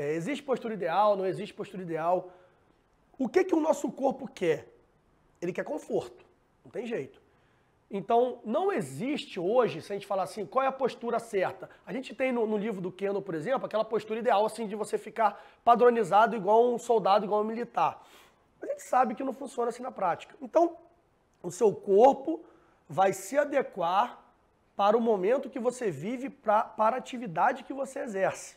É, existe postura ideal, não existe postura ideal. O que, que o nosso corpo quer? Ele quer conforto, não tem jeito. Então, não existe hoje, se a gente falar assim, qual é a postura certa. A gente tem no, no livro do Kendo, por exemplo, aquela postura ideal assim de você ficar padronizado igual um soldado, igual um militar. a gente sabe que não funciona assim na prática. Então, o seu corpo vai se adequar para o momento que você vive, pra, para a atividade que você exerce.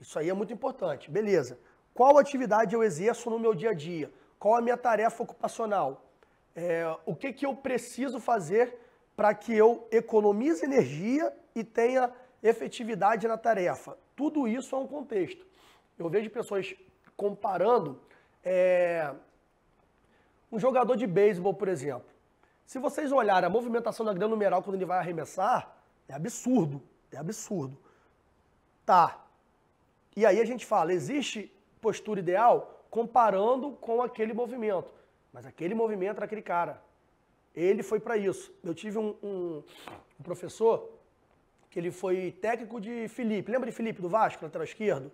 Isso aí é muito importante. Beleza. Qual atividade eu exerço no meu dia a dia? Qual a minha tarefa ocupacional? É, o que, que eu preciso fazer para que eu economize energia e tenha efetividade na tarefa? Tudo isso é um contexto. Eu vejo pessoas comparando é, um jogador de beisebol, por exemplo. Se vocês olharem a movimentação da grana numeral quando ele vai arremessar, é absurdo. É absurdo. Tá, e aí a gente fala, existe postura ideal comparando com aquele movimento. Mas aquele movimento era aquele cara. Ele foi para isso. Eu tive um, um, um, professor que ele foi técnico de Felipe. Lembra de Felipe do Vasco, lateral esquerdo?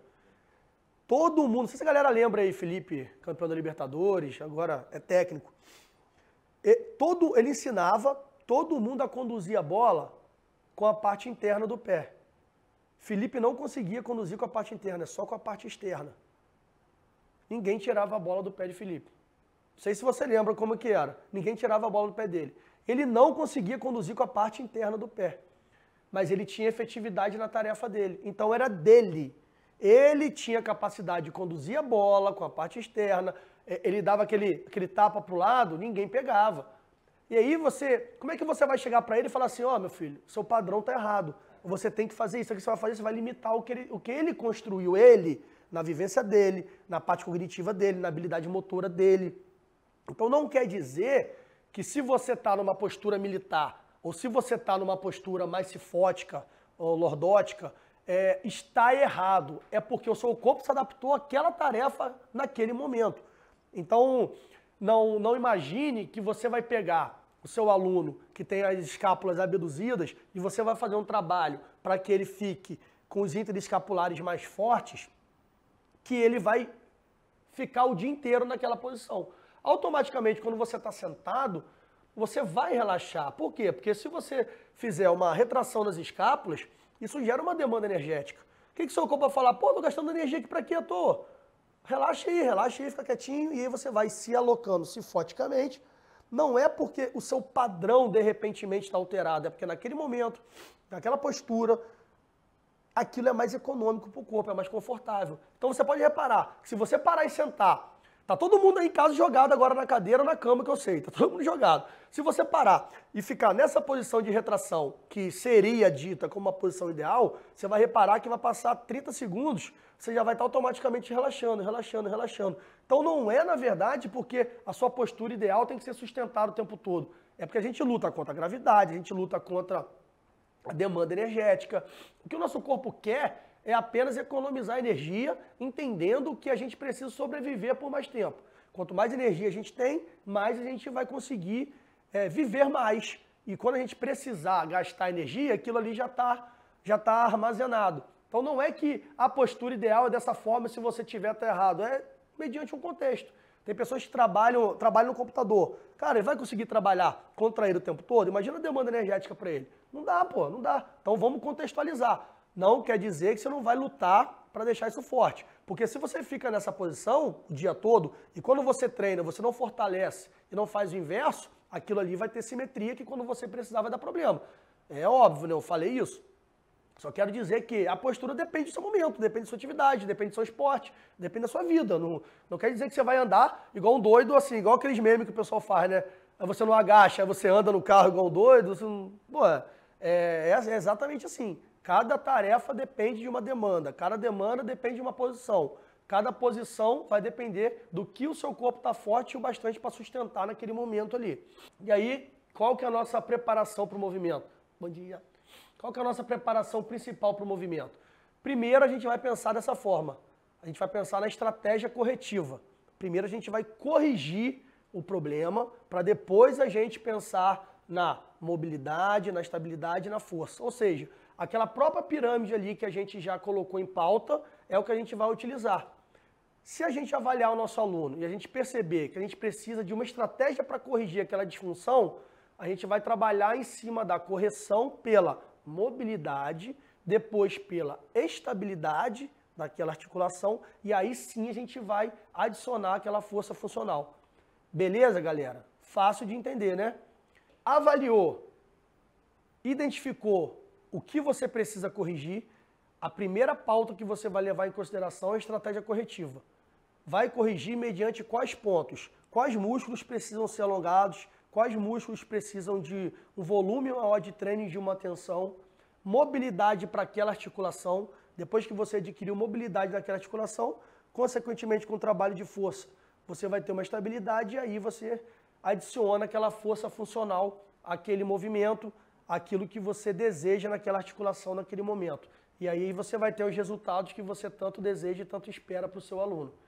Todo mundo, não sei se a galera lembra aí, Felipe, campeão da Libertadores, agora é técnico. E todo, ele ensinava todo mundo a conduzir a bola com a parte interna do pé. Felipe não conseguia conduzir com a parte interna, só com a parte externa. Ninguém tirava a bola do pé de Felipe. Não sei se você lembra como que era. Ninguém tirava a bola do pé dele. Ele não conseguia conduzir com a parte interna do pé. Mas ele tinha efetividade na tarefa dele. Então era dele. Ele tinha capacidade de conduzir a bola com a parte externa. É, ele dava aquele, aquele tapa para o lado, ninguém pegava. E aí você, como é que você vai chegar para ele e falar assim, ó, oh, meu filho, seu padrão tá errado você tem que fazer isso. O que você vai fazer? Você vai limitar o que ele, o que ele construiu, ele, na vivência dele, na parte cognitiva dele, na habilidade motora dele. Então não quer dizer que se você está numa postura militar, ou se você está numa postura mais cifótica ou lordótica, é, está errado. É porque o seu corpo se adaptou àquela tarefa naquele momento. Então, não, não imagine que você vai pegar o seu aluno que tem as escápulas abduzidas e você vai fazer um trabalho para que ele fique com os interescapulares mais fortes, que ele vai ficar o dia inteiro naquela posição. Automaticamente, quando você está sentado, você vai relaxar. Por quê? Porque se você fizer uma retração das escápulas, isso gera uma demanda energética. O que, que seu corpo vai falar? Pô, tô gastando energia aqui para quê Relaxa aí, relaxa aí, fica quietinho e aí você vai se alocando sifoticamente não é porque o seu padrão de repentemente está alterado, é porque naquele momento, naquela postura, aquilo é mais econômico para o corpo, é mais confortável. Então você pode reparar que se você parar e sentar Tá todo mundo aí em casa jogado agora na cadeira ou na cama, que eu sei. Tá todo mundo jogado. Se você parar e ficar nessa posição de retração, que seria dita como uma posição ideal, você vai reparar que vai passar 30 segundos, você já vai estar tá automaticamente relaxando, relaxando, relaxando. Então não é, na verdade, porque a sua postura ideal tem que ser sustentada o tempo todo. É porque a gente luta contra a gravidade, a gente luta contra a demanda energética. O que o nosso corpo quer é apenas economizar energia, entendendo que a gente precisa sobreviver por mais tempo. Quanto mais energia a gente tem, mais a gente vai conseguir é, viver mais. E quando a gente precisar gastar energia, aquilo ali já está já tá armazenado. Então não é que a postura ideal é dessa forma, se você tiver tá errado, é mediante um contexto. Tem pessoas que trabalham, trabalham no computador. Cara, ele vai conseguir trabalhar ele o tempo todo? Imagina a demanda energética para ele. Não dá, pô, não dá. Então vamos contextualizar não quer dizer que você não vai lutar para deixar isso forte. Porque se você fica nessa posição o dia todo e quando você treina, você não fortalece e não faz o inverso, aquilo ali vai ter simetria que quando você precisar vai dar problema. É óbvio, né? Eu falei isso. Só quero dizer que a postura depende do seu momento, depende da sua atividade, depende do seu esporte, depende da sua vida. Não, não quer dizer que você vai andar igual um doido, assim, igual aqueles memes que o pessoal faz, né? Aí você não agacha, aí você anda no carro igual um doido. Você não... Pô, é, é, é exatamente assim. Cada tarefa depende de uma demanda, cada demanda depende de uma posição. Cada posição vai depender do que o seu corpo está forte o bastante para sustentar naquele momento ali. E aí, qual que é a nossa preparação para o movimento? Bom dia. Qual que é a nossa preparação principal para o movimento? Primeiro, a gente vai pensar dessa forma. A gente vai pensar na estratégia corretiva. Primeiro, a gente vai corrigir o problema para depois a gente pensar na mobilidade, na estabilidade e na força. Ou seja, aquela própria pirâmide ali que a gente já colocou em pauta é o que a gente vai utilizar. Se a gente avaliar o nosso aluno e a gente perceber que a gente precisa de uma estratégia para corrigir aquela disfunção, a gente vai trabalhar em cima da correção pela mobilidade, depois pela estabilidade daquela articulação e aí sim a gente vai adicionar aquela força funcional. Beleza, galera? Fácil de entender, né? avaliou, identificou o que você precisa corrigir, a primeira pauta que você vai levar em consideração é a estratégia corretiva. Vai corrigir mediante quais pontos, quais músculos precisam ser alongados, quais músculos precisam de um volume maior de treino e de uma tensão, mobilidade para aquela articulação. Depois que você adquiriu mobilidade naquela articulação, consequentemente com o trabalho de força, você vai ter uma estabilidade e aí você adiciona aquela força funcional aquele movimento, aquilo que você deseja naquela articulação naquele momento. E aí você vai ter os resultados que você tanto deseja e tanto espera para o seu aluno.